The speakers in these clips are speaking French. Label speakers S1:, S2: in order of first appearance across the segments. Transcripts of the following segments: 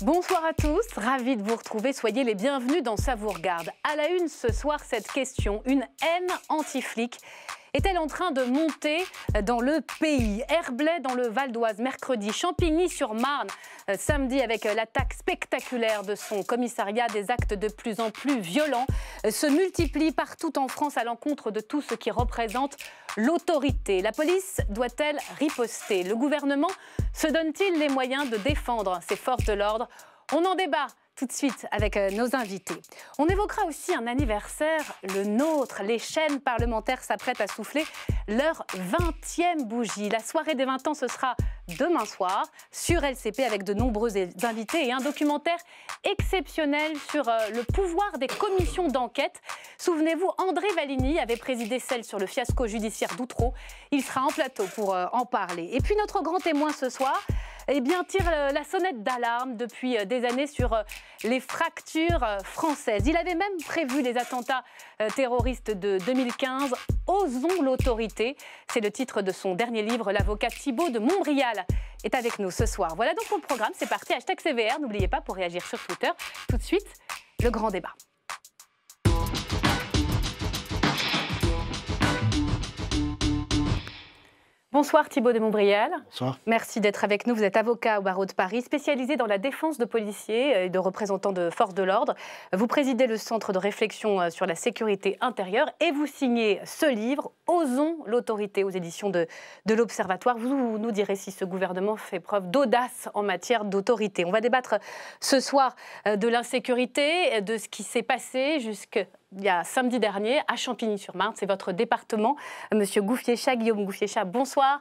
S1: Bonsoir à tous, ravi de vous retrouver. Soyez les bienvenus dans Ça vous regarde. À la une ce soir, cette question, une haine anti-flic est-elle en train de monter dans le pays Herblay dans le Val d'Oise mercredi, Champigny-sur-Marne euh, samedi avec euh, l'attaque spectaculaire de son commissariat, des actes de plus en plus violents euh, se multiplient partout en France à l'encontre de tout ce qui représente l'autorité. La police doit-elle riposter Le gouvernement se donne-t-il les moyens de défendre ses forces de l'ordre On en débat tout de suite avec euh, nos invités. On évoquera aussi un anniversaire, le nôtre. Les chaînes parlementaires s'apprêtent à souffler leur 20e bougie. La soirée des 20 ans, ce sera demain soir sur LCP avec de nombreux invités et un documentaire exceptionnel sur euh, le pouvoir des commissions d'enquête. Souvenez-vous, André Valigny avait présidé celle sur le fiasco judiciaire d'Outreau. Il sera en plateau pour euh, en parler. Et puis notre grand témoin ce soir, eh bien, tire euh, la sonnette d'alarme depuis euh, des années sur euh, les fractures françaises. Il avait même prévu les attentats terroristes de 2015. Osons l'autorité. C'est le titre de son dernier livre. L'avocat Thibault de Montbrial est avec nous ce soir. Voilà donc mon programme. C'est parti. Hashtag CVR. N'oubliez pas pour réagir sur Twitter. Tout de suite, le grand débat. Bonsoir Thibault de Montbrial. Bonsoir. Merci d'être avec nous. Vous êtes avocat au barreau de Paris, spécialisé dans la défense de policiers et de représentants de forces de l'ordre. Vous présidez le centre de réflexion euh, sur la sécurité intérieure et vous signez ce livre, Osons l'autorité, aux éditions de, de l'Observatoire. Vous nous direz si ce gouvernement fait preuve d'audace en matière d'autorité. On va débattre euh, ce soir euh, de l'insécurité, de ce qui s'est passé jusqu'à il y a samedi dernier à Champigny-sur-Marne. C'est votre département. Monsieur gouffier Guillaume gouffier bonsoir.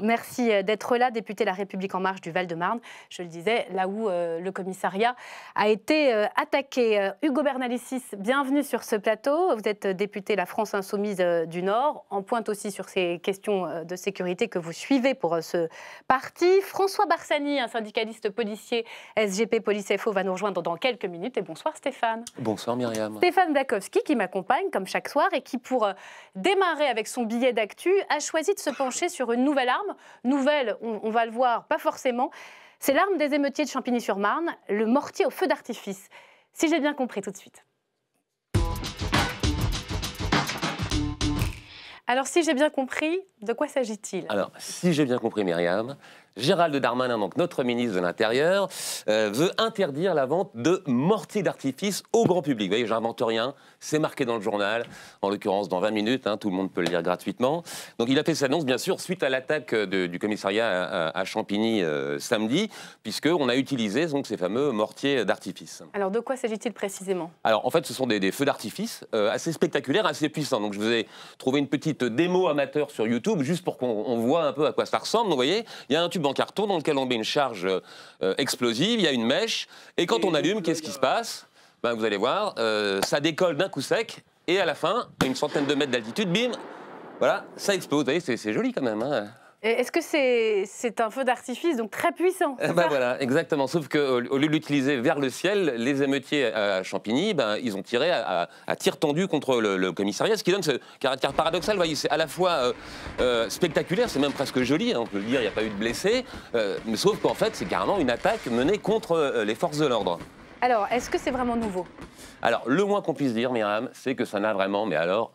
S1: Merci euh, d'être là, député de La République En Marche du Val-de-Marne. Je le disais, là où euh, le commissariat a été euh, attaqué. Hugo Bernalicis, bienvenue sur ce plateau. Vous êtes député La France Insoumise du Nord, en pointe aussi sur ces questions de sécurité que vous suivez pour ce parti. François Barsani, un syndicaliste policier SGP Police FO, va nous rejoindre dans quelques minutes. Et bonsoir Stéphane.
S2: Bonsoir Myriam. Stéphane
S1: qui m'accompagne comme chaque soir et qui, pour euh, démarrer avec son billet d'actu, a choisi de se pencher sur une nouvelle arme. Nouvelle, on va le voir, pas forcément. C'est l'arme des émeutiers de Champigny-sur-Marne, le mortier au feu d'artifice. Si j'ai bien compris tout de suite. Alors, si j'ai bien compris, de quoi s'agit-il
S2: Alors, si j'ai bien compris, Myriam, Gérald Darmanin, donc notre ministre de l'Intérieur, euh, veut interdire la vente de mortiers d'artifice au grand public. Vous voyez, j'invente rien, c'est marqué dans le journal, en l'occurrence dans 20 minutes, hein, tout le monde peut le lire gratuitement. Donc il a fait cette annonce, bien sûr, suite à l'attaque euh, du commissariat à, Champigny euh, samedi, puisqu'on a utilisé donc, ces fameux mortiers d'artifice.
S1: Alors de quoi s'agit-il précisément
S2: Alors en fait, ce sont des, feux d'artifice assez spectaculaires, assez puissants. Donc je vous ai trouvé une petite démo amateur sur YouTube, juste pour qu'on voit un peu à quoi ça ressemble. vous voyez, il y a un tube en carton dans lequel on met une charge euh, explosive, il y a une mèche, et quand on allume, qu'est-ce qui se passe ben, Vous allez voir, euh, ça décolle d'un coup sec, et à la fin, à une centaine de mètres d'altitude, bim, voilà, ça explose. Vous voyez, c'est joli quand même. Hein.
S1: Est-ce que c'est un feu d'artifice, donc très puissant eh ben
S2: voilà, Exactement, sauf qu'au euh, lieu de l'utiliser vers le ciel, les émeutiers à Champigny, ben, ils ont tiré à, tir tendu contre le, commissariat, ce qui donne ce caractère paradoxal. C'est à la fois euh, euh, spectaculaire, c'est même presque joli, hein, on peut le dire, il n'y a pas eu de blessés, mais sauf qu'en fait, c'est carrément une attaque menée contre les forces de l'ordre.
S1: Alors, est-ce que c'est vraiment nouveau
S2: Alors, le moins qu'on puisse dire, Miram, c'est que ça n'a vraiment, mais alors,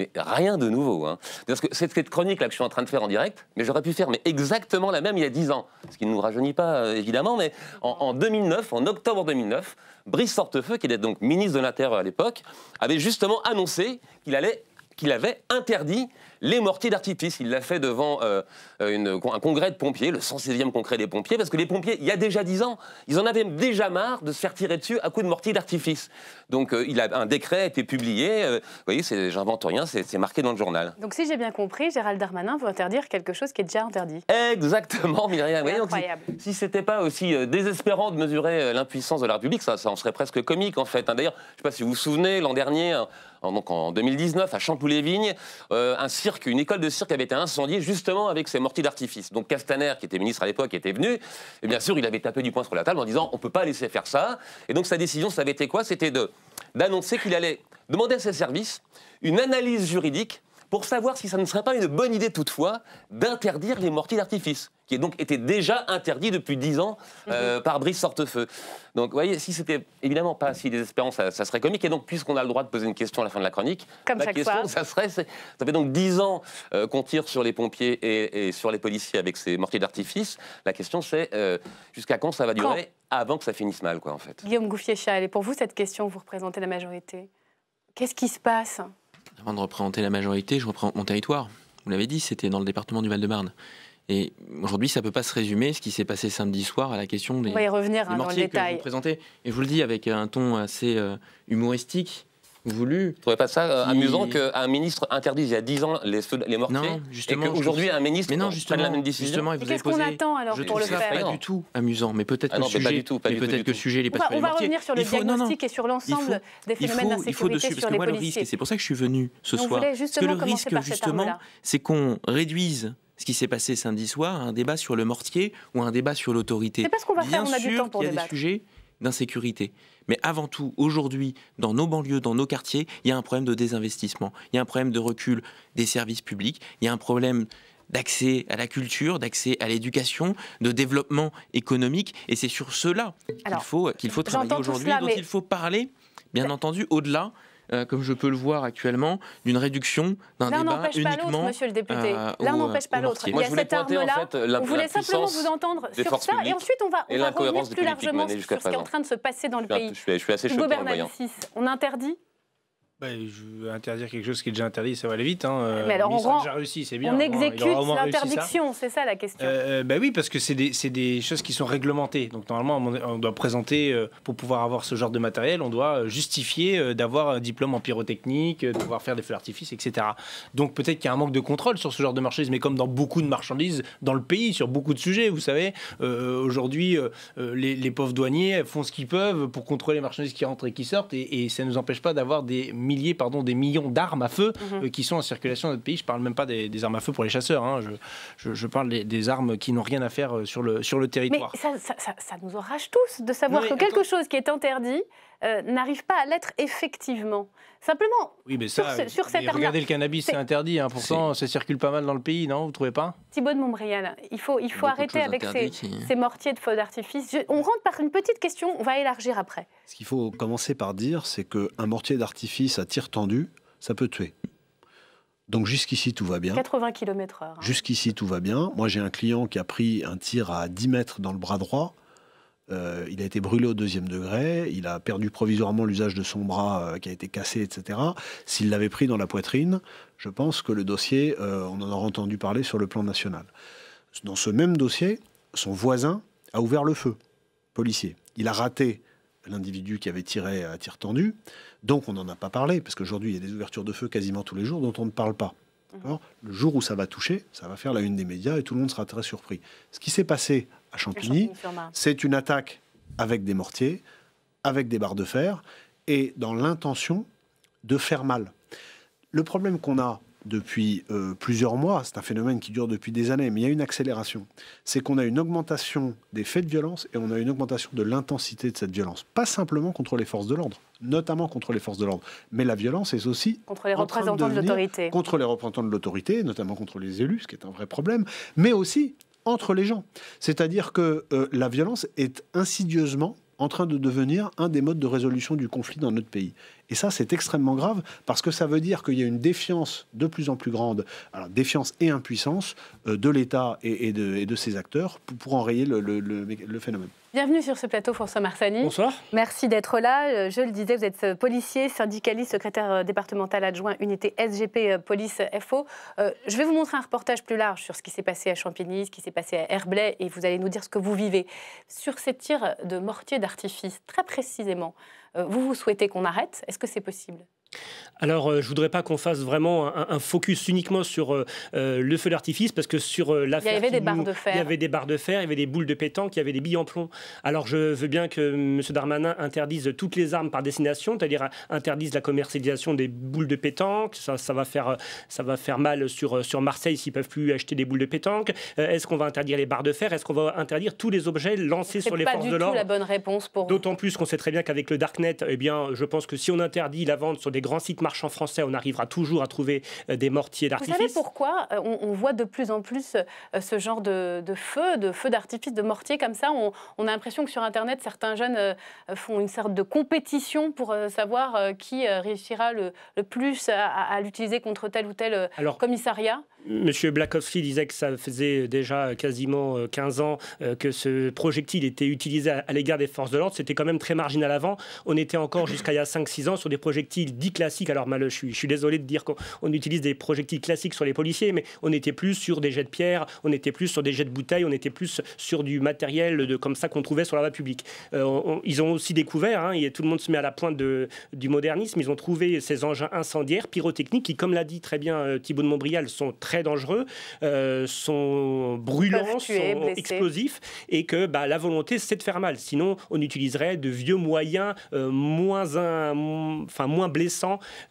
S2: mais rien de nouveau. Hein. que cette chronique là que je suis en train de faire en direct, mais j'aurais pu faire mais exactement la même il y a 10 ans. Ce qui ne nous rajeunit pas, euh, évidemment, mais en, 2009, en octobre 2009, Brice Sortefeu, qui était donc ministre de l'Intérieur à l'époque, avait justement annoncé qu'il allait qu'il avait interdit les mortiers d'artifice. Il l'a fait devant euh, un congrès de pompiers, le 116e congrès des pompiers, parce que les pompiers, il y a déjà 10 ans, ils en avaient déjà marre de se faire tirer dessus à coups de mortiers d'artifice. Donc euh, il a, un décret a été publié. Euh, vous voyez, j'invente rien, c'est marqué dans le journal.
S1: Donc si j'ai bien compris, Gérald Darmanin veut interdire quelque chose qui est déjà interdit.
S2: Exactement, Myriam. incroyable. si, c'était pas aussi désespérant de mesurer l'impuissance de la République, ça, ça en serait presque comique en fait. Hein. D'ailleurs, je ne sais pas si vous vous souvenez, l'an dernier, en, donc en 2019 à Champoux-les-Vignes, euh, un cirque, une école de cirque avait été incendiée justement avec ses mortiers d'artifice. Donc Castaner, qui était ministre à l'époque, était venu, et bien sûr, il avait tapé du poing sur la table en disant on ne peut pas laisser faire ça. Et donc sa décision, ça avait été quoi C'était d'annoncer qu'il allait demander à ses services une analyse juridique pour savoir si ça ne serait pas une bonne idée toutefois d'interdire les mortiers d'artifice, qui donc été déjà interdits depuis 10 ans mhm. euh, par Brice Sortefeu. Donc vous voyez, si c'était évidemment pas si désespérant, ça, ça serait comique. Et donc puisqu'on a le droit de poser une question à la fin de la chronique, la question, ça serait, ça fait donc dix ans euh, qu'on tire sur les pompiers et, sur les policiers avec ces mortiers d'artifice. La question c'est euh, jusqu'à quand ça va durer avant que ça finisse mal, quoi, en
S1: fait. Guillaume Gouffier-Chal, et pour vous, cette question, vous représentez la majorité. Qu'est-ce qui se passe
S3: avant de représenter la majorité, je représente mon territoire. Vous l'avez dit, c'était dans le département du Val-de-Marne. Et aujourd'hui, ça ne peut pas se résumer ce qui s'est passé samedi soir à la question des, On
S1: revenir, hein, mortiers que vous
S3: présentais.
S2: Et je vous le dis avec un ton assez euh, humoristique, voulu. Vous ne trouvez pas ça euh, amusant qu'un ministre interdise il y a 10 ans les, mortiers non, justement, et qu'aujourd'hui un ministre mais prenne la même décision
S1: Qu'est-ce qu'on attend alors pour le ça faire Pas du tout
S3: amusant, mais peut-être ah que que, sujet, pas du tout, sujet les On va, on revenir sur le diagnostic
S1: et sur l'ensemble des phénomènes d'insécurité sur les moi, policiers. C'est
S3: pour ça que je suis venu ce soir. que le risque justement, c'est qu'on réduise ce qui s'est passé samedi soir, à un débat sur le mortier ou un débat sur l'autorité. C'est parce qu'on va faire, on a du temps pour débattre d'insécurité. Mais avant tout, aujourd'hui, dans nos banlieues, dans nos quartiers, il y a un problème de désinvestissement, il y a un problème de recul des services publics, il y a un problème d'accès à la culture, d'accès à l'éducation, de développement économique. Et c'est sur cela qu'il faut, qu'il faut travailler aujourd'hui, dont il faut parler, bien bah entendu, au-delà euh, comme je peux le voir actuellement, d'une réduction d'un débat uniquement. Monsieur le député. Euh, L'un euh, n'empêche pas l'autre. Il y a cette arme-là.
S1: on voulait simplement vous entendre sur ça, et ensuite on va, on revenir plus largement sur ce qui est en train de se passer dans le pays. Je suis, assez choqué. on interdit
S4: bah, je veux interdire quelque chose qui est déjà interdit, ça va aller vite. Hein, euh, mais alors on réussi, c'est bien. On hein, exécute l'interdiction,
S1: c'est ça la question.
S4: Euh, euh, bah oui, parce que c'est des, choses qui sont réglementées. Donc normalement, on doit présenter, pour pouvoir avoir ce genre de matériel, on doit justifier d'avoir un diplôme en pyrotechnique, de pouvoir faire des feux d'artifice, etc. Donc peut-être qu'il y a un manque de contrôle sur ce genre de marchandises, mais comme dans beaucoup de marchandises dans le pays, sur beaucoup de sujets, vous savez, aujourd'hui, les, pauvres douaniers font ce qu'ils peuvent pour contrôler les marchandises qui rentrent et qui sortent, et, et ça ne nous empêche pas d'avoir des des millions d'armes à feu mhm. euh, qui sont en circulation dans notre pays. Je ne parle même pas des, armes à feu pour les chasseurs. Hein. Je, parle des, armes qui n'ont rien à faire euh, sur le, territoire.
S1: Mais ça, nous enrage tous de savoir que quelque chose qui est interdit euh, n'arrive pas à l'être effectivement. Simplement, sur, Regardez, le cannabis, c'est interdit,
S4: hein, pourtant ça circule pas mal dans le pays, non Vous trouvez pas
S1: Thibaut de Montbrial, il faut, il faut arrêter avec ces, mortiers de faux d'artifice. on rentre par une petite question, on va élargir après.
S5: Ce qu'il faut commencer par dire, c'est qu'un mortier d'artifice à tir tendu, ça peut tuer. Donc jusqu'ici, tout va bien. 80
S1: km/h. Hein.
S5: Jusqu'ici, tout va bien. Moi, j'ai un client qui a pris un tir à 10 mètres dans le bras droit. Euh, il a été brûlé au deuxième degré, il a perdu provisoirement l'usage de son bras euh, qui a été cassé, etc. S'il l'avait pris dans la poitrine, je pense que le dossier, euh, on en aura entendu parler sur le plan national. Dans ce même dossier, son voisin a ouvert le feu, policier. Il a raté l'individu qui avait tiré à tir tendu, donc on n'en a pas parlé, parce qu'aujourd'hui, il y a des ouvertures de feu quasiment tous les jours dont on ne parle pas. Mmh. Le jour où ça va toucher, ça va faire la une des médias et tout le monde sera très surpris. Ce qui s'est passé à Champigny. c'est une attaque avec des mortiers, avec des barres de fer, et dans l'intention de faire mal. Le problème qu'on a depuis euh, plusieurs mois, c'est un phénomène qui dure depuis des années, mais il y a une accélération, c'est qu'on a une augmentation des faits de violence et on a une augmentation de l'intensité de cette violence. Pas simplement contre les forces de l'ordre, notamment contre les forces de l'ordre, mais la violence est aussi... Contre les représentants de l'autorité. Contre les représentants de l'autorité, notamment contre les élus, ce qui est un vrai problème, mais aussi entre les gens. C'est-à-dire que euh, la violence est insidieusement en train de devenir un des modes de résolution du conflit dans notre pays. Et ça, c'est extrêmement grave parce que ça veut dire qu'il y a une défiance de plus en plus grande, alors défiance et impuissance euh, de l'État et, de, ses acteurs pour, enrayer le phénomène.
S1: Bienvenue sur ce plateau, François Marsani. Bonsoir. Merci d'être là. Euh, je le disais, vous êtes euh, policier, syndicaliste, secrétaire euh, départemental adjoint unité SGP Police FO. je vais vous montrer un reportage plus large sur ce qui s'est passé à Champigny, ce qui s'est passé à Herblay, et vous allez nous dire ce que vous vivez. Sur ces tirs de mortier d'artifice, très précisément, vous vous souhaitez qu'on arrête Est-ce que c'est possible
S6: alors, je euh, je voudrais pas qu'on fasse vraiment un, focus uniquement sur euh, euh, le feu d'artifice, parce que sur l'affaire... Il y avait des barres de fer. Il y avait des boules de pétanque, il y avait des billes en plomb. Alors, je veux bien que M. Darmanin interdise toutes les armes par destination, c'est-à-dire interdise la commercialisation des boules de pétanque. Ça, va, faire, ça va faire mal sur, sur Marseille s'ils peuvent plus acheter des boules de pétanque. Est-ce qu'on va interdire les barres de fer Est-ce qu'on va interdire tous les objets lancés sur les forces de l'ordre la
S1: bonne réponse pour D'autant
S6: plus qu'on sait très bien qu'avec le Darknet, eh bien, je pense que si on interdit la vente sur des grands sites marchands français, on arrivera toujours à trouver euh, des mortiers d'artifice. Vous savez
S1: pourquoi euh, on, voit de plus en plus euh, ce genre de, de feu, de feux d'artifice, de mortiers comme ça On, a l'impression que sur Internet, certains jeunes font une sorte de compétition pour savoir qui réussira le, plus à, l'utiliser contre tel ou tel commissariat.
S6: Monsieur Blakowski disait que ça faisait déjà quasiment 15 ans que ce projectile était utilisé à, l'égard des forces de l'ordre. C'était quand même très marginal avant. On était encore jusqu'à il y a 5-6 ans sur des projectiles classique classiques. Alors, mal, je, suis, je suis désolé de dire qu'on utilise des projectiles classiques sur les policiers, mais on était plus sur des jets de pierre, on était plus sur des jets de bouteilles, on était plus sur du matériel de, comme ça qu'on trouvait sur la voie publique. Euh, ils ont aussi découvert, hein, tout le monde se met à la pointe de, du modernisme, ils ont trouvé ces engins incendiaires, pyrotechniques, qui, comme l'a dit très bien euh, Thibault de Montbrial, sont très dangereux, euh, sont brûlants, sont explosifs, et que bah, la volonté, c'est de faire mal. Sinon, on utiliserait de vieux moyens moins, enfin, moins blessants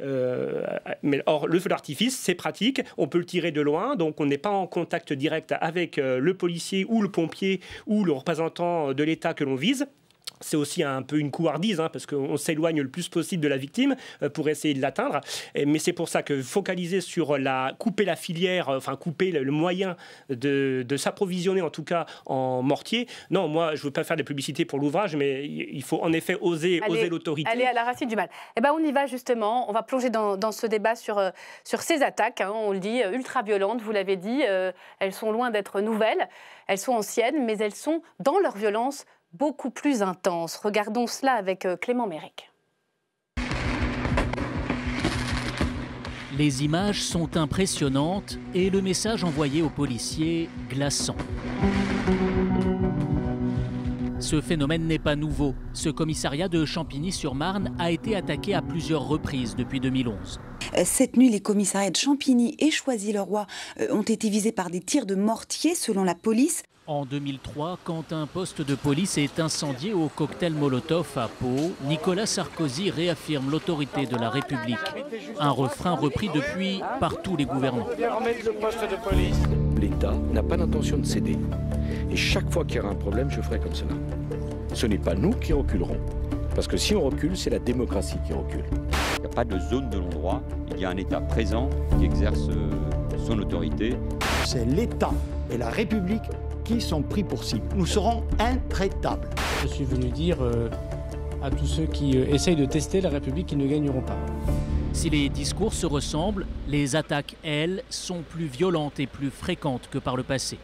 S6: euh, mais or, le feu d'artifice, c'est pratique. On peut le tirer de loin, donc on n'est pas en contact direct avec euh, le policier ou le pompier ou le représentant de l'État que l'on vise c'est aussi un peu une couardise, hein, parce qu'on s'éloigne le plus possible de la victime euh, pour essayer de l'atteindre. Mais c'est pour ça que focaliser sur la couper la filière, euh, enfin couper le, moyen de, s'approvisionner en tout cas en mortier. Non, moi je ne veux pas faire des publicités pour l'ouvrage, mais il faut en effet oser, oser l'autorité. Aller
S1: à la racine du mal. Eh ben on y va justement. On va plonger dans, ce débat sur euh, sur ces attaques. Hein. on le dit ultra violentes. Vous l'avez dit, elles sont loin d'être nouvelles. Elles sont anciennes, mais elles sont dans leur violence beaucoup plus intense. Regardons cela avec euh, Clément Méric.
S7: Les images sont impressionnantes et le message envoyé aux policiers glaçant. Ce phénomène n'est pas nouveau. Ce commissariat de Champigny-sur-Marne a été attaqué à plusieurs reprises depuis 2011. Euh, cette nuit,
S1: les commissariats de Champigny et Choisy-le-Roi euh, ont été visés par des tirs de mortier, selon la
S7: police. En 2003, quand un poste de police est incendié au cocktail Molotov à Pau, Nicolas Sarkozy réaffirme l'autorité de la République. Un refrain repris depuis par tous les gouvernements. L'État n'a pas l'intention de céder. Et chaque fois qu'il y aura un problème, je ferai comme cela. Ce n'est pas nous qui reculerons.
S2: Parce que si on recule, c'est la démocratie qui recule. Il n'y a pas de zone de l'endroit. Il y a un État présent qui exerce euh, son autorité. C'est l'État et la République
S7: sont pris pour cible. Nous serons intraitables. Je suis venu dire euh, à tous ceux qui euh, essayent de tester la République qu'ils ne gagneront pas. Si les discours se ressemblent, les attaques, elles, sont plus violentes et plus fréquentes que par le passé.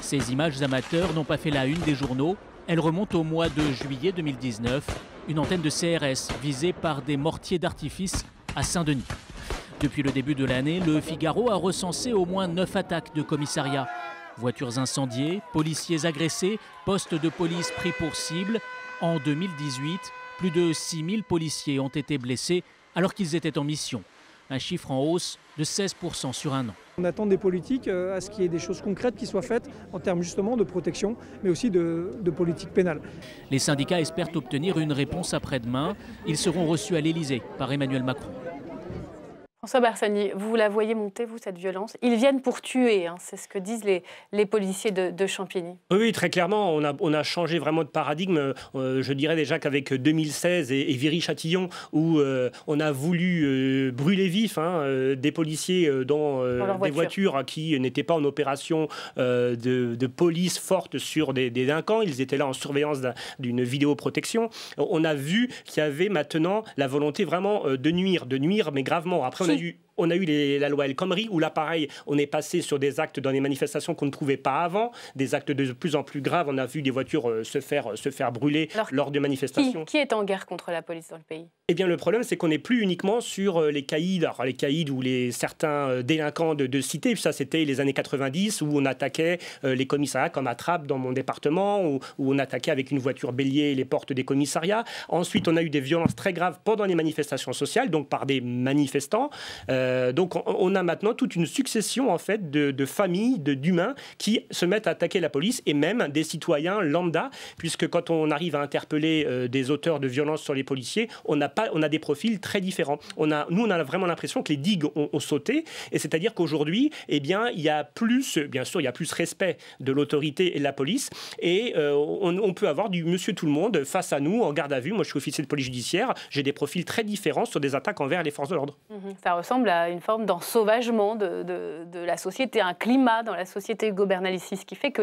S7: Ces images amateurs n'ont pas fait la une des journaux. Elles remontent au mois de juillet 2019, une antenne de CRS visée par des mortiers d'artifice à Saint-Denis. Depuis le début de l'année, le Figaro a recensé au moins 9 attaques de commissariat. Voitures incendiées, policiers agressés, postes de police pris pour cible. En 2018, plus de 6000 policiers ont été blessés alors qu'ils étaient en mission. Un chiffre en hausse de 16% sur un an.
S4: On attend des politiques euh, à ce qu'il y ait des choses concrètes qui soient faites en termes justement de protection, mais aussi de, de politique pénale.
S7: Les syndicats espèrent obtenir une réponse après-demain. Ils seront reçus à l'Elysée par Emmanuel Macron.
S1: François Barsani, vous la voyez monter, vous, cette violence Ils viennent pour tuer, hein, c'est ce que disent les, les policiers de, Champigny.
S6: Oui, très clairement, on a, on a changé vraiment de paradigme. Euh, je dirais déjà qu'avec 2016 euh, et, Viry-Châtillon, où euh, on a voulu brûler vif hein, des policiers dans, des voitures hein, qui n'étaient pas en opération de, police forte sur des, délinquants, ils étaient là en surveillance d'une vidéoprotection. On a vu qu'il y avait maintenant la volonté vraiment de nuire, de nuire, mais gravement. Après, you on a eu la loi El Khomri, où là, pareil, on est passé sur des actes dans les manifestations qu'on ne trouvait pas avant, des actes de plus en plus graves. On a vu des voitures euh, se, faire, euh, se faire brûler lors de manifestations.
S1: Qui, est en guerre contre la police dans le pays
S6: eh bien, le problème, c'est qu'on n'est plus uniquement sur euh, les caïds, alors les caïds ou les certains délinquants de, cité. Ça, c'était les années 90 où on attaquait les commissariats comme à dans mon département, où, on attaquait avec une voiture bélier les portes des commissariats. Ensuite, on a eu des violences très graves pendant les manifestations sociales, donc par des manifestants. Euh, donc on, a maintenant toute une succession en fait de, de familles, d'humains qui se mettent à attaquer la police et même des citoyens lambda, puisque quand on arrive à interpeller euh, des auteurs de violences sur les policiers, on a pas, on a des profils très différents. On a, nous, on a vraiment l'impression que les digues ont, sauté, et c'est-à-dire qu'aujourd'hui, eh bien, il y a plus, bien sûr, il y a plus respect de l'autorité et de la police, et euh, on, peut avoir du Monsieur Tout le Monde face à nous en garde à vue. Moi, je suis officier de police judiciaire, j'ai des profils très différents sur des attaques envers les forces de l'ordre.
S1: Mmh Ça ressemble une forme d'ensauvagement de, de, la société, un climat dans la société gouvernaliciste qui fait que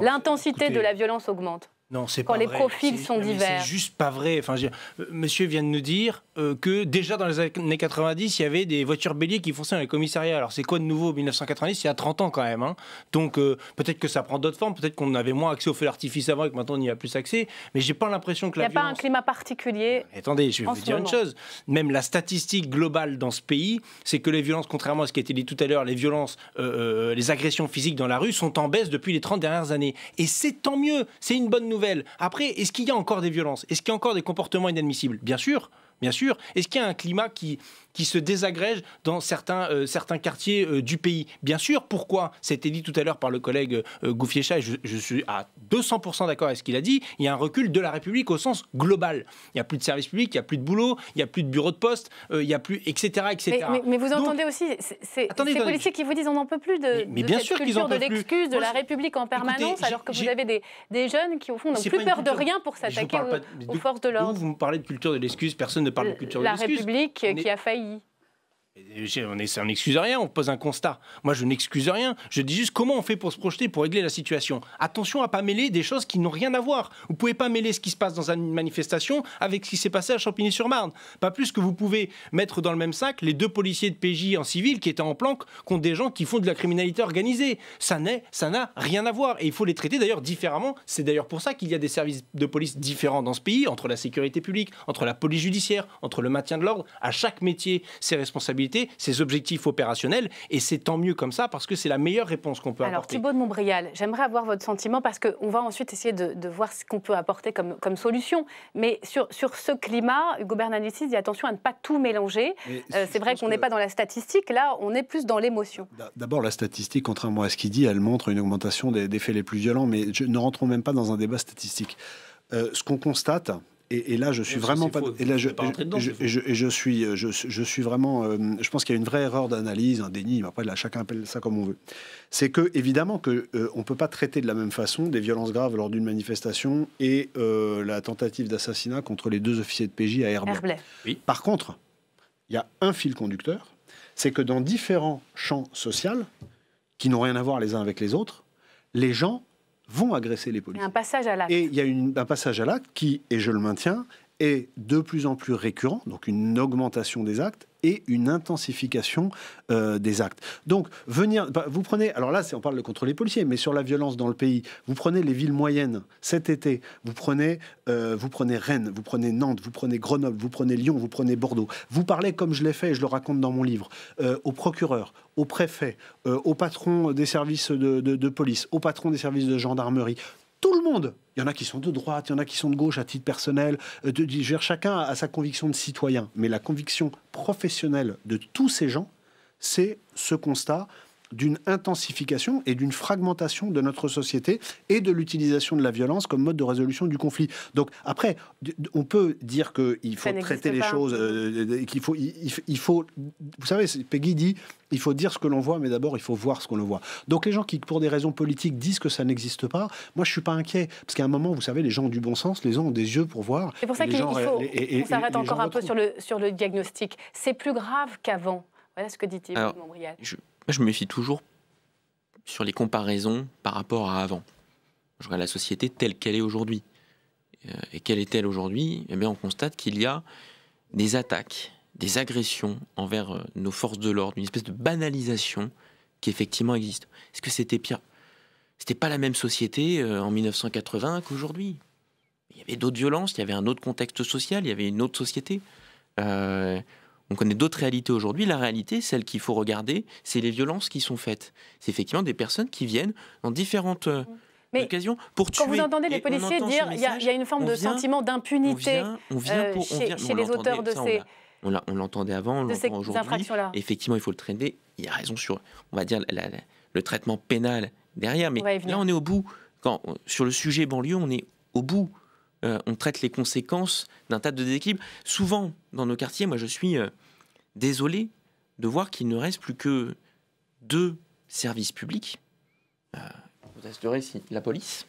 S1: l'intensité de la violence augmente.
S4: Non, c'est quand pas les profils sont divers. C'est juste pas vrai. Enfin, euh, Monsieur vient de nous dire euh, que déjà dans les années 90, il y avait des voitures béliers qui fonçaient dans les commissariats. Alors c'est quoi de nouveau 1990 C'est a 30 ans quand même. Hein. Donc euh, peut-être que ça prend d'autres formes. Peut-être qu'on avait moins accès au feu d'artifice avant et que maintenant on n'y a plus accès. Mais j'ai pas l'impression que la. Il n'y a
S1: pas un climat particulier.
S4: attendez, je vais vous dire une chose. Même la statistique globale dans ce pays, c'est que les violences, contrairement à ce qui a été dit tout à l'heure, les violences, les agressions physiques dans la rue sont en baisse depuis les 30 dernières années. Et c'est tant mieux. C'est une bonne nouvelle. Après, est-ce qu'il y a encore des violences Est-ce qu'il y a encore des comportements inadmissibles Bien sûr, bien sûr. Est-ce qu'il y a un climat qui, qui se désagrègent dans certains, euh, certains quartiers euh, du pays. Bien sûr, pourquoi C'était dit tout à l'heure par le collègue euh, gouffier et je, suis à 200% d'accord avec ce qu'il a dit, il y a un recul de la République au sens global. Il n'y a plus de services publics, il n'y a plus de boulot, il n'y a plus de bureaux de poste, il n'y a plus, etc. etc. Mais, vous
S1: entendez aussi ces policiers qui vous disent on n'en peut plus de, cette culture de l'excuse de la République en permanence, alors que vous avez des, des, jeunes qui, au fond, n'ont plus peur de rien pour s'attaquer aux, forces de l'ordre.
S4: Vous me parlez de culture de l'excuse, personne ne parle de culture de l'excuse. La République qui a failli 빠이. On n'excuse rien, on pose un constat. Moi, je n'excuse rien. Je dis juste comment on fait pour se projeter, pour régler la situation. Attention à ne pas mêler des choses qui n'ont rien à voir. Vous ne pouvez pas mêler ce qui se passe dans une manifestation avec ce qui s'est passé à Champigny-sur-Marne. Pas plus que vous pouvez mettre dans le même sac les deux policiers de PJ en civil qui étaient en planque contre des gens qui font de la criminalité organisée. Ça n'est, ça n'a rien à voir. Et il faut les traiter d'ailleurs différemment. C'est d'ailleurs pour ça qu'il y a des services de police différents dans ce pays, entre la sécurité publique, entre la police judiciaire, entre le maintien de l'ordre. À chaque métier, ses responsabilités ces ses objectifs opérationnels. Et c'est tant mieux comme ça parce que c'est la meilleure réponse qu'on peut Alors, apporter. Alors
S1: Thibault de Montbrial, j'aimerais avoir votre sentiment parce qu'on va ensuite essayer de, voir ce qu'on peut apporter comme, solution. Mais sur, sur ce climat, Hugo Bernalicis dit attention à ne pas tout mélanger. Euh, c'est vrai qu'on n'est pas dans la statistique, là on est plus dans l'émotion.
S5: D'abord la statistique, contrairement à ce qu'il dit, elle montre une augmentation des, faits les plus violents. Mais ne rentrons même pas dans un débat statistique. Euh, ce qu'on constate, et, là, je suis vraiment pas. Et là, je, je, suis, euh, je, suis vraiment. Euh, je pense qu'il y a une vraie erreur d'analyse, un déni. Après, là, chacun appelle ça comme on veut. C'est que évidemment que euh, on peut pas traiter de la même façon des violences graves lors d'une manifestation et la tentative d'assassinat contre les deux officiers de PJ à Herblay. Oui. Par contre, il y a un fil conducteur, c'est que dans différents champs sociaux qui n'ont rien à voir les uns avec les autres, les gens vont agresser les policiers.
S1: un passage à Et
S5: il y a un passage à l'acte qui, et je le maintiens, est de plus en plus récurrent, donc une augmentation des actes et une intensification euh, des actes. Donc, venir, bah, vous prenez, alors là, on parle de contrôle des policiers, mais sur la violence dans le pays, vous prenez les villes moyennes cet été, vous prenez, euh, vous prenez Rennes, vous prenez Nantes, vous prenez Grenoble, vous prenez Lyon, vous prenez Bordeaux. Vous parlez, comme je l'ai fait, et je le raconte dans mon livre, euh, au procureur, au préfet, euh, au patron des services de, police, aux patrons des services de gendarmerie, tout le monde. Il y en a qui sont de droite, il y en a qui sont de gauche à titre personnel. Euh, de, chacun à sa conviction de citoyen. Mais la conviction professionnelle de tous ces gens, c'est ce constat d'une intensification et d'une fragmentation de notre société et de l'utilisation de la violence comme mode de résolution du conflit. Donc après, on peut dire euh, qu'il faut traiter les choses, qu'il faut, il, faut, vous savez, Peggy dit, il faut dire ce que l'on voit, mais d'abord il faut voir ce qu'on le voit. Donc les gens qui, pour des raisons politiques, disent que ça n'existe pas, moi je suis pas inquiet, parce qu'à un moment, vous savez, les gens ont du bon sens, les gens ont des yeux pour voir. C'est pour ça qu'il faut, euh, on s'arrête encore un peu
S1: sur le, sur le diagnostic. C'est plus grave qu'avant. Voilà ce que dit il Montbrial. Je
S3: je me méfie toujours sur les comparaisons par rapport à avant. Je regarde la société telle qu'elle est aujourd'hui. Euh, et quelle est-elle aujourd'hui Eh bien, on constate qu'il y a des attaques, des agressions envers euh, nos forces de l'ordre, une espèce de banalisation qui effectivement existe. Est-ce que c'était pire C'était pas la même société euh, en 1980 qu'aujourd'hui. Il y avait d'autres violences, il y avait un autre contexte social, il y avait une autre société. On connaît d'autres réalités aujourd'hui. La réalité, celle qu'il faut regarder, c'est les violences qui sont faites. C'est effectivement des personnes qui viennent dans différentes euh, occasions pour tuer. Quand vous entendez les policiers dire, qu'il y, a une forme de sentiment
S1: d'impunité chez, les auteurs de ces
S3: on l'entendait avant, on aujourd'hui. Effectivement, il faut le traîner. Il y a raison sur, on va dire, le traitement pénal derrière. Mais là, on est au bout. Quand, sur le sujet banlieue, on est au bout. Euh, on traite les conséquences d'un tas de déséquilibres. Souvent, dans nos quartiers, moi je suis euh, désolé de voir qu'il ne reste plus que deux services publics. Euh, vous assurez ici, la police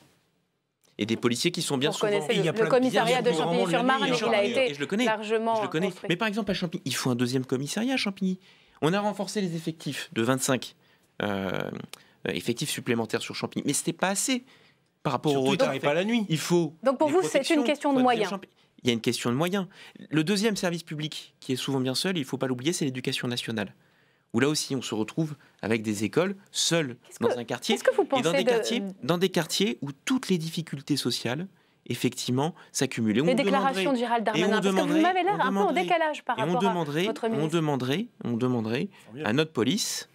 S3: et des policiers qui sont bien vous souvent. Le, il y a le commissariat de Champigny-sur-Marne, il a été connais, largement. Je le connais. Mais par exemple, à Champigny, il faut un deuxième commissariat à Champigny. On a renforcé les effectifs de 25 effectifs supplémentaires sur Champigny, mais ce n'était pas assez par rapport au retard. Et pas la nuit. Il faut. Donc pour vous, c'est une question de moyens. Il y a une question de moyens. Le deuxième service public, qui est souvent bien seul, il ne faut pas l'oublier, c'est l'éducation nationale. Où là aussi, on se retrouve avec des écoles seules dans un quartier. Que vous dans des, quartiers, où toutes les difficultés sociales, effectivement s'accumulent. Les déclarations de Gérald Darmanin, parce que vous m'avez l'air un peu en décalage par rapport on à votre ministre. On demanderait, on demanderait à notre police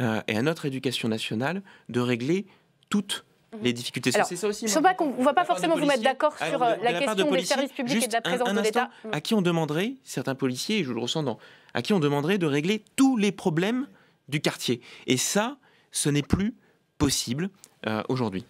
S3: euh, et à notre éducation nationale de régler toutes les mhm. difficultés C'est ça aussi. Je ne
S1: pas va pas forcément vous mettre d'accord sur euh, la, question du des services publics et de la présence de l'État. Mm.
S3: À qui on demanderait, certains policiers, et je le ressens dans, à qui on demanderait de régler tous les
S5: problèmes du quartier. Et ça, ce n'est plus possible euh, aujourd'hui.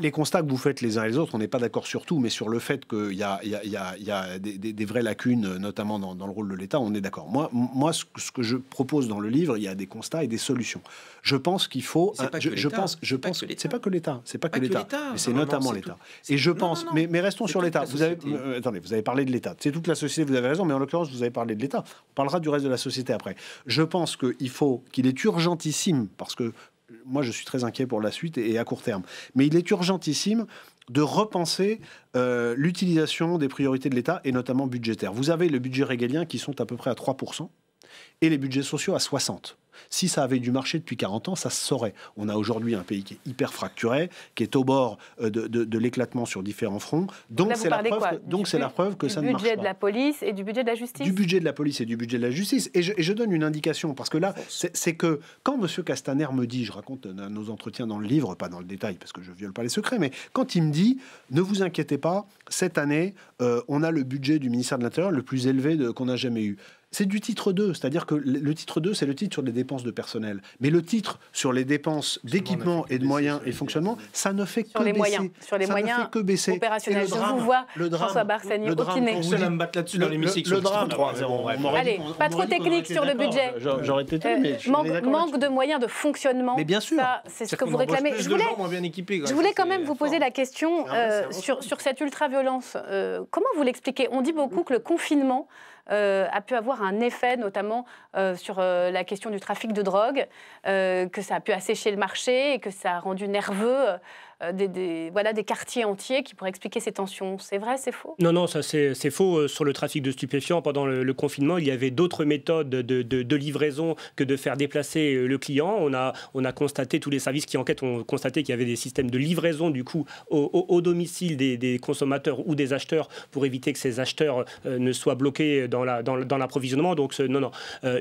S5: Les, constats que vous faites les uns et les autres, on n'est pas d'accord sur tout, mais sur le fait qu'il y a, y a, des, vraies lacunes, euh, notamment dans, le rôle de l'État, on est d'accord. Moi, moi ce, que je propose dans le livre, il y a des constats et des solutions. Je pense qu'il faut. je, pense, je pense, c'est pas que l'État, c'est pas que l'État, c'est notamment l'État. Et je pense, Mais, mais, restons sur l'État. Vous avez, euh, attendez, vous avez parlé de l'État. C'est toute la société, vous avez raison, mais en l'occurrence, vous avez parlé de l'État. On parlera du reste de la société après. Je pense qu'il faut, qu'il est urgentissime, parce que moi, je suis très inquiet pour la suite et à court terme. Mais il est urgentissime de repenser euh, l'utilisation des priorités de l'État et notamment budgétaires. Vous avez le budget régalien qui sont à peu près à 3% et les budgets sociaux à 60%. Si ça avait dû marcher depuis 40 ans, ça se saurait. On a aujourd'hui un pays qui est hyper fracturé, qui est au bord euh, de, l'éclatement sur différents fronts. Donc c'est la, preuve que ça ne marche pas. Du budget de la
S1: police et du budget de la justice. Du budget
S5: de la police et du budget de la justice. Et je, donne une indication, parce que là, c'est que quand M. Castaner me dit, je raconte nos entretiens dans le livre, pas dans le détail, parce que je ne viole pas les secrets, mais quand il me dit, ne vous inquiétez pas, cette année, euh, on a le budget du ministère de l'Intérieur le plus élevé qu'on a jamais eu c'est du titre 2, c'est-à-dire que le titre 2, c'est le titre sur les dépenses de personnel. Mais le titre sur les dépenses d'équipement et de moyens et fonctionnement, ça ne fait que baisser. sur les ça moyens ne fait que baisser. opérationnels. Je vous vois, le drame, au kiné. le drame, me battre là-dessus dans l'hémicycle, Le, le 3 Allez, pas trop technique sur le budget. J'aurais
S1: euh, Manque de moyens de fonctionnement. Mais
S4: bien sûr. C'est ce que vous réclamez. Je voulais quand
S1: même vous poser la question euh, sur cette ultra-violence. Euh, comment vous l'expliquez On dit beaucoup mmh. que le confinement euh, a pu avoir un effet, notamment euh, sur euh, la question du trafic de drogue, que ça a pu assécher le marché et que ça a rendu nerveux euh, des, voilà, des quartiers entiers qui pourraient expliquer ces tensions. C'est vrai, c'est faux
S6: Non, non, ça c'est faux. Euh, sur le trafic de stupéfiants, pendant le, confinement, il y avait d'autres méthodes de, livraison que de faire déplacer euh, le client. On a, on a constaté, tous les services qui enquêtent ont constaté qu'il y avait des systèmes de livraison du coup au, domicile des, consommateurs ou des acheteurs pour éviter que ces acheteurs ne soient bloqués dans l'approvisionnement. La, dans, Donc non, non,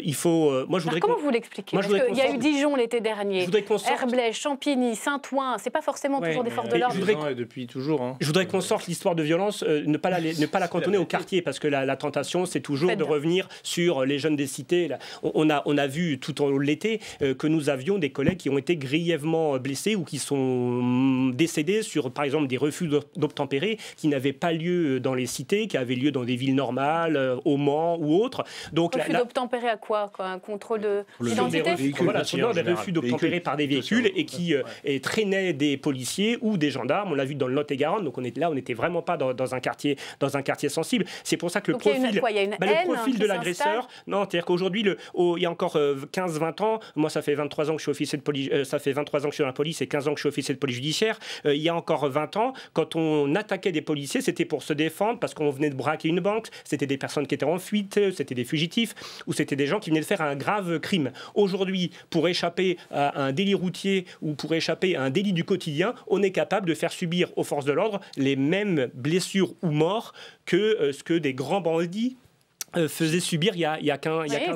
S6: il faut... moi, je voudrais comment vous
S1: l'expliquez Il y a eu Dijon l'été dernier, Herblay, Champigny, Saint-Ouen, c'est pas forcément de l'ordre.
S6: Depuis toujours. Hein. Je voudrais qu'on sorte l'histoire de violence, euh, ne, pas la, ne pas la cantonner au quartier, parce que la, tentation, c'est toujours de revenir sur les jeunes des cités. On a, on a vu tout en l'été euh, que nous avions des collègues qui ont été grièvement blessés ou qui sont mm, décédés sur, par exemple, des refus d'obtempérer qui n'avaient pas lieu euh, dans les cités, qui avaient lieu dans des villes normales, au Mans ou autres. Donc, refus
S1: d'obtempérer à quoi, Un contrôle de l'identité Voilà, des refus
S6: d'obtempérer par des véhicules et qui traînaient des policiers ou des gendarmes. On l'a vu dans le Lot-et-Garonne. Donc on est là, on n'était vraiment pas dans, un quartier, dans un quartier sensible. C'est pour ça que le profil, bah, le profil de l'agresseur. Non, c'est-à-dire qu'aujourd'hui, il y a encore 15-20 euh, ans, moi ça fait 23 ans que je suis officier de police, euh, ça fait 23 ans que je suis dans la police et 15 ans que je suis officier de police judiciaire. Euh, il y a encore 20 ans, quand on attaquait des policiers, c'était pour se défendre parce qu'on venait de braquer une banque. C'était des personnes qui étaient en fuite, c'était des fugitifs ou c'était des gens qui venaient de faire un grave crime. Aujourd'hui, pour échapper à un délit routier ou pour échapper à un délit du quotidien, on est capable de faire subir aux forces de l'ordre les mêmes blessures ou morts que euh, ce que
S5: des grands bandits euh, faisaient subir il y a, y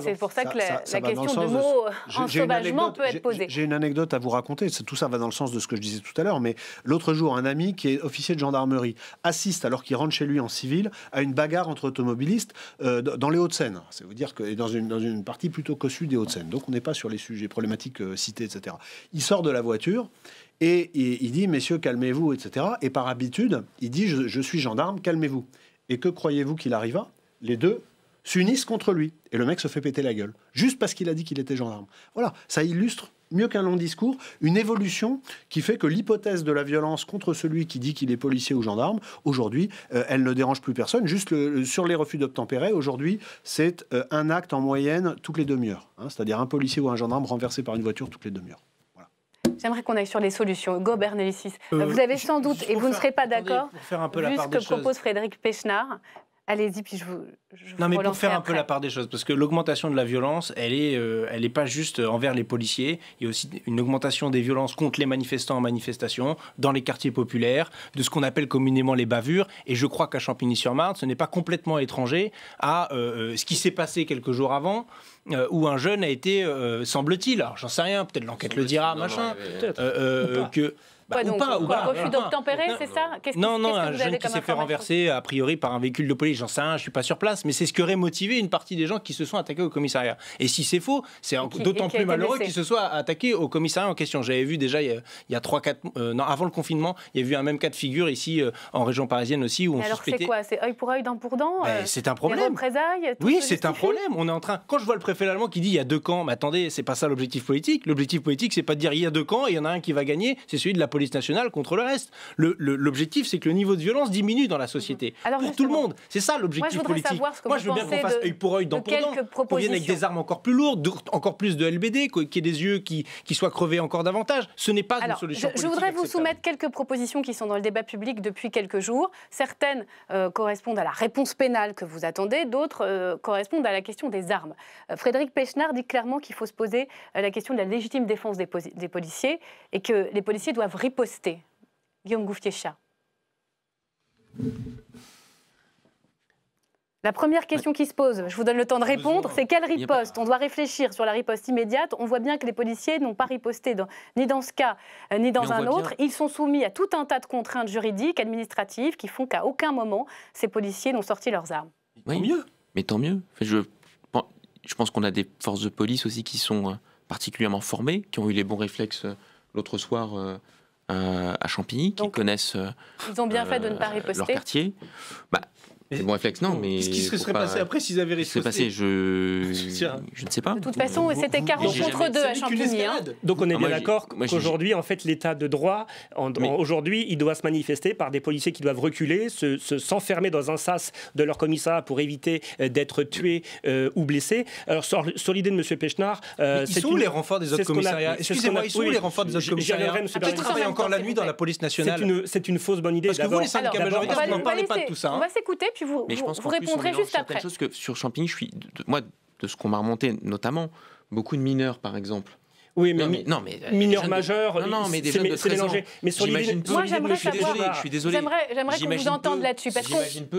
S5: C'est pour ça que la, question de mots question euh, sauvagement peut être posée. J'ai une anecdote à vous raconter. Tout ça va dans le sens de ce que je disais tout à l'heure. Mais l'autre jour, un ami qui est officier de gendarmerie assiste, alors qu'il rentre chez lui en civil, à une bagarre entre automobilistes dans les Hauts-de-Seine. C'est vous dire que dans une, dans une partie plutôt cossue des Hauts-de-Seine. Donc on n'est pas sur les sujets problématiques cités, etc. Il sort de la voiture et il, dit, messieurs, calmez-vous, etc. Et par habitude, il dit, je, suis gendarme, calmez-vous. Et que croyez-vous qu'il arriva Les deux s'unissent contre lui. Et le mec se fait péter la gueule, juste parce qu'il a dit qu'il était gendarme. Voilà, ça illustre mieux qu'un long discours, une évolution qui fait que l'hypothèse de la violence contre celui qui dit qu'il est policier ou gendarme, aujourd'hui, euh, elle ne dérange plus personne. Juste sur les refus d'obtempérer, aujourd'hui, c'est euh, un acte en moyenne toutes les demi-heures. Hein. C'est-à-dire un policier ou un gendarme renversé par une voiture toutes les demi-heures.
S1: J'aimerais qu'on aille sur les solutions. Go Bernalicis. Euh, vous avez sans doute, et vous ne serez pas d'accord,
S5: plus ce que propose
S1: Frédéric Pechnard, Allez-y, puis je vous.
S4: non, mais pour faire un peu la part des choses, parce que l'augmentation de la violence, elle est, euh, elle est pas juste envers les policiers. Il y a aussi une augmentation des violences contre les manifestants en manifestation, dans les quartiers populaires, de ce qu'on appelle communément les bavures. Et je crois qu'à Champigny-sur-Marne, ce n'est pas complètement étranger à euh, euh, ce qui s'est passé quelques jours avant. où un jeune a été, semble-t-il, alors j'en sais rien, peut-être l'enquête le dira, machin, que bah, ou pas, refus d'obtempérer,
S1: c'est ça Non, non, un jeune qui s'est fait
S4: renverser, a priori, par un véhicule de police, j'en sais rien, je ne suis pas sur place, mais c'est ce qui aurait motivé une partie des gens qui se sont attaqués au commissariat. Et si c'est faux, c'est d'autant plus malheureux qu'ils se soient attaqués au commissariat en question. J'avais vu déjà, il y a 3-4... Euh, non, avant le confinement, il y a eu un même cas de figure ici, euh, en région parisienne aussi, où on Alors c'est quoi
S1: C'est œil pour œil, dent pour dent ben, euh,
S4: C'est un problème. Oui, c'est un problème. On est en train... Quand je vois le préfet allemand qui dit il y a deux camps, mais attendez, c'est pas ça l'objectif politique. L'objectif politique, c'est pas de dire il y a deux camps et il y en a un qui va gagner, c'est celui de la police nationale contre le reste. L'objectif, le, l'objectif, c'est que le niveau de violence diminue dans la société. Mhm. Alors, pour tout le monde. C'est ça l'objectif politique. Moi, je veux bien qu'on fasse œil pour œil, dans avec des armes encore plus lourdes, encore plus de LBD, qu'il y ait des yeux qui, qui soient crevés encore davantage. Ce n'est pas une solution. Je, je voudrais vous
S1: soumettre quelques propositions qui sont dans le débat public depuis quelques jours. Certaines euh, correspondent à la réponse pénale que vous attendez, d'autres euh, correspondent à la question des armes. Euh, Frédéric Pechnard dit clairement qu'il faut se poser la question de la légitime défense des, des policiers et que les policiers doivent riposter Guillaume Gouffier-Chat. La première question qui se pose, je vous donne le temps de répondre, c'est quelle riposte On doit réfléchir sur la riposte immédiate. On voit bien que les policiers n'ont pas riposté ni dans ce cas, euh, ni dans un autre. Ils sont soumis à tout un tas de contraintes juridiques, administratives, qui font qu'à aucun moment, ces policiers n'ont sorti leurs armes.
S2: mieux.
S3: Mais tant mieux. je, pense qu'on a des forces de police aussi qui sont euh, particulièrement formées, qui ont eu les bons réflexes euh, l'autre soir. Euh, à Champigny, qui connaissent
S1: ils ont bien fait de ne euh, pas riposter. leur
S3: quartier. Bah, c'est bon réflexe, non, mais. Qu'est-ce qui se serait passé après
S6: s'ils avaient réussi passé
S3: je... je ne sais pas. De toute façon, c'était 40 contre 2 à Champigny. Hein. Donc on est ah, bien d'accord qu'aujourd'hui,
S6: en fait, l'état de droit, aujourd'hui, il doit se manifester par des policiers qui doivent reculer, s'enfermer se, dans un sas de leur commissariat pour éviter euh, d'être tués euh, ou blessés. Alors, sur, l'idée de M. Pechnard. Euh, c'est ils sont les renforts des autres commissariats Excusez-moi, ils sont les renforts des autres commissariats Qui ah, travaillent encore
S4: la nuit dans la police nationale C'est une fausse bonne idée. Parce que vous, les syndicats majoritaires, vous n'en parlez
S1: pas de tout ça. On hein. va s'écouter mais je pense vous répondrez juste après. Chose
S3: que sur Champigny, je suis, moi, de ce qu'on m'a remonté notamment, beaucoup de mineurs, par exemple, oui, mais, non, mais, euh, non, mais mineur majeur, de... non, c'est mélangé. Mais moi j'aimerais savoir. Je désolé. J'aimerais que vous entendiez là-dessus parce que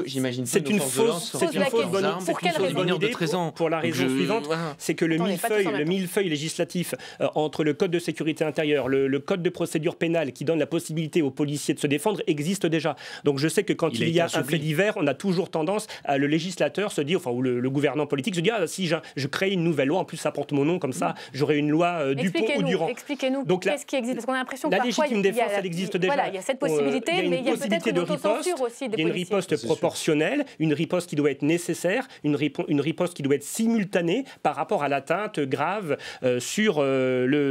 S3: j'imagine C'est une fausse, c'est
S1: une fausse pour quelle
S3: raison
S6: ans. Pour la raison suivante, c'est que le millefeuille, le millefeuille législatif euh, entre le code de sécurité intérieure, le code de procédure pénale qui donne la possibilité aux policiers de se défendre existe déjà. Donc je sais que quand il, y a un fait divers, on a toujours tendance à le législateur se dire, enfin, ou le, gouvernement gouvernant politique se dit, ah, si je, crée une nouvelle loi, en plus ça porte mon nom, comme ça, mmh. j'aurai une loi euh,
S1: Expliquez-nous qu'est-ce qui existe, parce qu'on a l'impression que la légitime défense, existe déjà. Voilà, il y a cette euh, possibilité, mais il y a peut-être une autocensure aussi des Il y a une
S6: riposte proportionnelle, une riposte qui doit être nécessaire, une riposte qui doit être simultanée par rapport à l'atteinte grave euh, euh,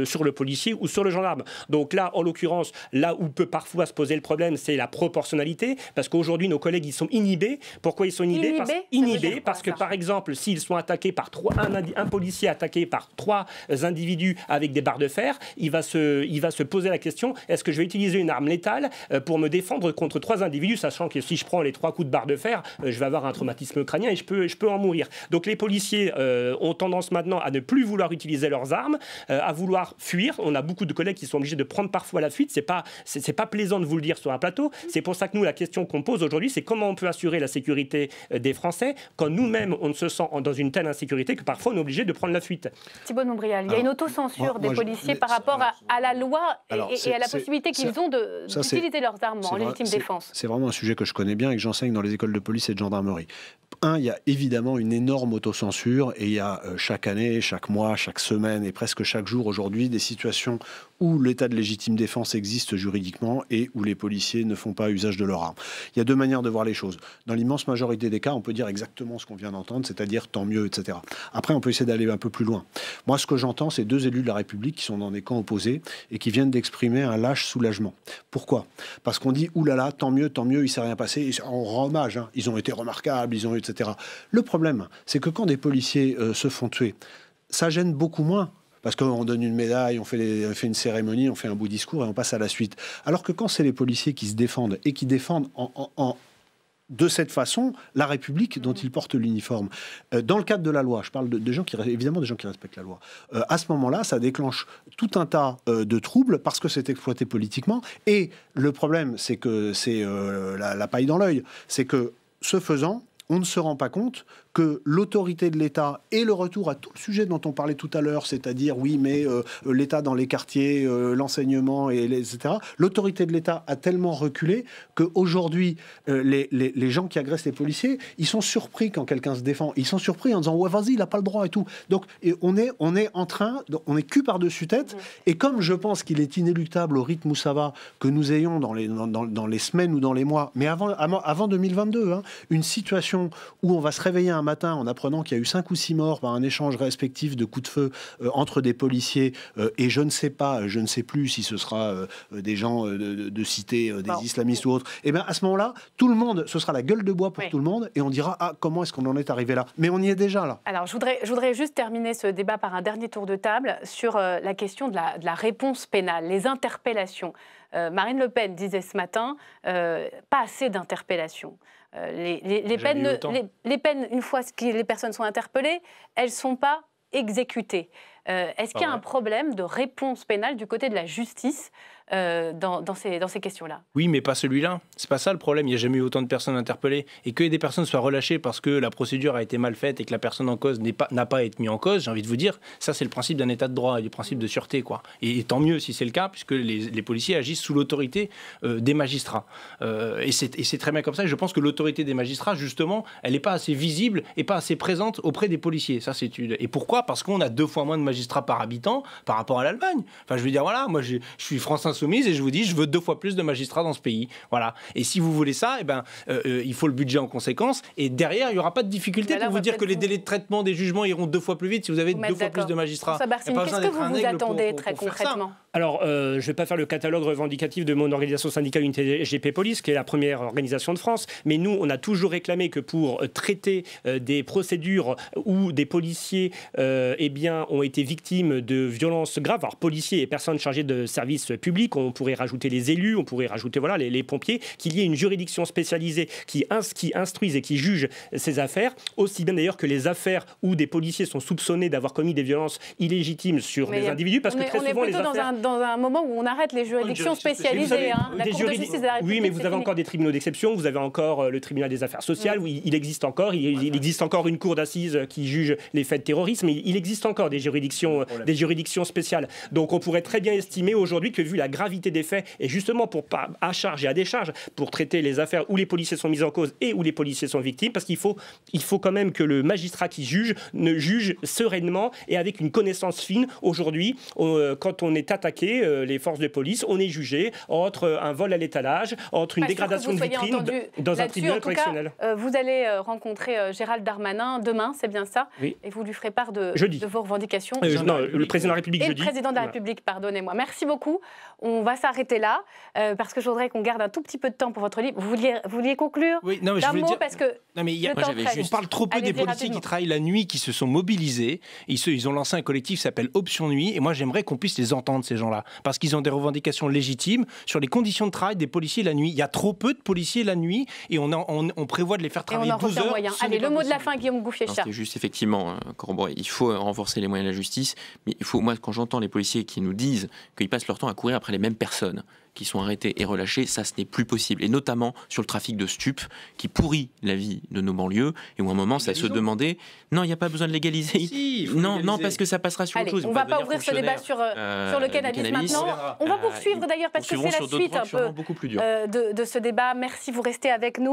S6: sur le policier ou sur le gendarme. Donc là, en l'occurrence, là où peut parfois se poser le problème, c'est la proportionnalité, parce qu'aujourd'hui, nos collègues, ils sont inhibés. Pourquoi ils sont inhibés Inhibés parce, que, par exemple, s'ils sont attaqués par trois, un, policier attaqué par trois individus avec avec des barres de fer, il va se, il va se poser la question est-ce que je vais utiliser une arme létale euh, pour me défendre contre trois individus, sachant que si je prends les trois coups de barre de fer, euh, je vais avoir un traumatisme crânien et je peux, je peux en mourir. Donc les policiers euh, ont tendance maintenant à ne plus vouloir utiliser leurs armes, à vouloir fuir. On a beaucoup de collègues qui sont obligés de prendre parfois la fuite. C'est pas, c'est pas plaisant de vous le dire sur un plateau. C'est pour ça que nous, la question qu'on pose aujourd'hui, c'est comment on peut assurer la sécurité des Français quand nous-mêmes on ne se sent dans une telle insécurité que parfois on est obligé de prendre la fuite.
S1: Thibault Nombrial, il y a une autocensure des policiers par rapport à, la loi et, à la possibilité qu'ils ont
S5: d'utiliser leurs armes en légitime défense C'est vraiment un sujet que je connais bien et que j'enseigne dans les écoles de police et de gendarmerie. Un, il y a évidemment une énorme autocensure et il y a euh, chaque année, chaque mois, chaque semaine et presque chaque jour aujourd'hui des situations où l'état de légitime défense existe juridiquement et où les policiers ne font pas usage de leur arme. Il y a deux manières de voir les choses. Dans l'immense majorité des cas, on peut dire exactement ce qu'on vient d'entendre, c'est-à-dire tant mieux, etc. Après, on peut essayer d'aller un peu plus loin. Moi, ce que j'entends, c'est deux élus de la République qui sont dans des camps opposés et qui viennent d'exprimer un lâche soulagement. Pourquoi Parce qu'on dit, oulala, tant mieux, tant mieux, il ne s'est rien passé. On hommage, hein. ils ont été remarquables, ils ont eu, etc. Le problème, c'est que quand des policiers euh, se font tuer, ça gêne beaucoup moins parce qu'on donne une médaille, on fait, une cérémonie, on fait un beau discours et on passe à la suite. Alors que quand c'est les policiers qui se défendent et qui défendent en, de cette façon la République dont ils portent l'uniforme. Euh, dans le cadre de la loi, je parle de, de, gens qui, évidemment des gens qui respectent la loi, euh, à ce moment-là, ça déclenche tout un tas euh, de troubles parce que c'est exploité politiquement. Et le problème, c'est que c'est la paille dans l'œil. C'est que, ce faisant, on ne se rend pas compte que l'autorité de l'État et le retour à tout le sujet dont on parlait tout à l'heure, c'est-à-dire oui, mais euh, euh, l'État dans les quartiers, euh, l'enseignement, et etc., l'autorité de l'État a tellement reculé qu'aujourd'hui, aujourd'hui, les, les, les, gens qui agressent les policiers, ils sont surpris quand quelqu'un se défend. Ils sont surpris en disant ouais, vas-y, il n'a pas le droit et tout. Donc on, est, on est en train, on est cul par-dessus tête. Mmh. Et comme je pense qu'il est inéluctable au rythme où ça va, que nous ayons dans les, dans, dans, les semaines ou dans les mois, mais avant, avant 2022, hein, une situation où on va se réveiller un matin en apprenant qu'il y a eu cinq ou six morts par un échange respectif de coups de feu euh, entre des policiers euh, et je ne sais pas, je ne sais plus si ce sera euh, des gens de, cité, des islamistes ou autres, et eh bien à ce moment-là, tout le monde, ce sera la gueule de bois pour tout le monde et on dira ah comment est-ce qu'on en est arrivé là Mais on y est déjà là.
S1: Alors je voudrais, je voudrais juste terminer ce débat par un dernier tour de table sur la question de la, réponse pénale, les interpellations. Marine Le Pen disait ce matin, pas assez d'interpellations. Euh, les, peines, une fois que les personnes sont interpellées, elles ne sont pas exécutées. Euh, est-ce qu'il y a un problème de réponse pénale du côté de la justice euh, dans, ces, dans ces questions-là.
S4: Oui, mais pas celui-là. C'est pas ça le problème. Il n'y a jamais eu autant de personnes interpellées. Et que des personnes soient relâchées parce que la procédure a été mal faite et que la personne en cause n'a pas, pas mise en cause, j'ai envie de vous dire, ça c'est le principe d'un état de droit et du principe de sûreté. Quoi. Et, tant mieux si c'est le cas, puisque les, policiers agissent sous l'autorité euh, des magistrats. Euh, et c'est très bien comme ça. Et je pense que l'autorité des magistrats, justement, elle n'est pas assez visible et pas assez présente auprès des policiers. Ça, c'est une... Et pourquoi Parce qu'on a deux fois moins de magistrats par habitant par rapport à l'Allemagne. Enfin, je veux dire, voilà, moi je suis français soumise et je vous dis, je veux deux fois plus de magistrats dans ce pays. Voilà. Et si vous voulez ça, eh ben, euh, euh, il faut le budget en conséquence. Et derrière, il n'y aura pas de difficulté pour vous dire que les délais de traitement des jugements iront deux fois plus vite si vous avez
S6: deux fois plus de magistrats. Qu'est-ce que vous vous attendez
S1: très concrètement
S6: alors, euh, je ne vais pas faire le catalogue revendicatif de mon organisation syndicale Unité GP Police, qui est la première organisation de France, mais nous, on a toujours réclamé que pour euh, traiter euh, des procédures où des policiers euh, eh bien, ont été victimes de violences graves, alors policiers et personnes chargées de services publics, on pourrait rajouter les élus, on pourrait rajouter voilà, les, pompiers, qu'il y ait une juridiction spécialisée qui, instruise et qui juge ces affaires, aussi bien d'ailleurs que les affaires où des policiers sont soupçonnés d'avoir commis des violences illégitimes sur des individus, parce que très souvent les affaires
S1: dans un moment où on arrête les oh, juridictions spécialisées. Hein. La Cour justice de Oui,
S6: mais vous avez encore des tribunaux d'exception, vous avez encore euh, le tribunal des affaires sociales, mm. où il existe encore, il, existe encore une cour d'assises qui juge les faits de terrorisme, il, il existe encore des juridictions, des juridictions spéciales. Donc on pourrait très bien estimer aujourd'hui que vu la gravité des faits, et justement pour pas à charge et à décharge, pour traiter les affaires où les policiers sont mis en cause et où les policiers sont victimes, parce qu'il faut, il faut quand même que le magistrat qui juge ne juge sereinement et avec une connaissance fine. Aujourd'hui, euh, quand on est attaqué euh, les forces de police, on est jugé entre euh, un vol à l'étalage, entre une dégradation de vitrine dans un tribunal correctionnel.
S1: Euh, vous allez rencontrer Gérald Darmanin demain, c'est bien ça Et vous lui ferez part de, de vos revendications. non, le président de la République. Et jeudi. le président de la République, pardonnez-moi. Merci beaucoup. On va s'arrêter là parce que je voudrais qu'on garde un tout petit peu de temps pour votre livre. Vous vouliez, vous conclure oui, non, parce que mais on parle trop peu des policiers qui travaillent
S4: la nuit, qui se sont mobilisés. Ils, ils ont lancé un collectif qui s'appelle Option Nuit, et moi j'aimerais qu'on puisse les entendre ces gens parce qu'ils ont des revendications légitimes sur les conditions de travail des policiers la nuit. Il y a trop peu de policiers la nuit et on, prévoit de les faire travailler 12 heures. Allez, le
S1: mot de la fin, Guillaume gouffier C'est
S3: juste effectivement, euh, Il faut euh, renforcer les moyens de la justice, mais il faut, moi, quand j'entends les policiers qui nous disent qu'ils passent leur temps à courir après les mêmes personnes, qui sont arrêtés et relâchés, ça ce n'est plus possible. Et notamment sur le trafic de stupes qui pourrit la vie de nos banlieues. Et où à un moment, ça se demandait, non, il n'y a pas besoin de légaliser. non, non, parce que ça passera sur les autre On ne va pas ouvrir ce débat sur, euh, euh, sur le cannabis, maintenant. On va poursuivre euh,
S1: d'ailleurs parce que c'est la suite un peu plus De, de ce débat. Merci, vous restez avec nous.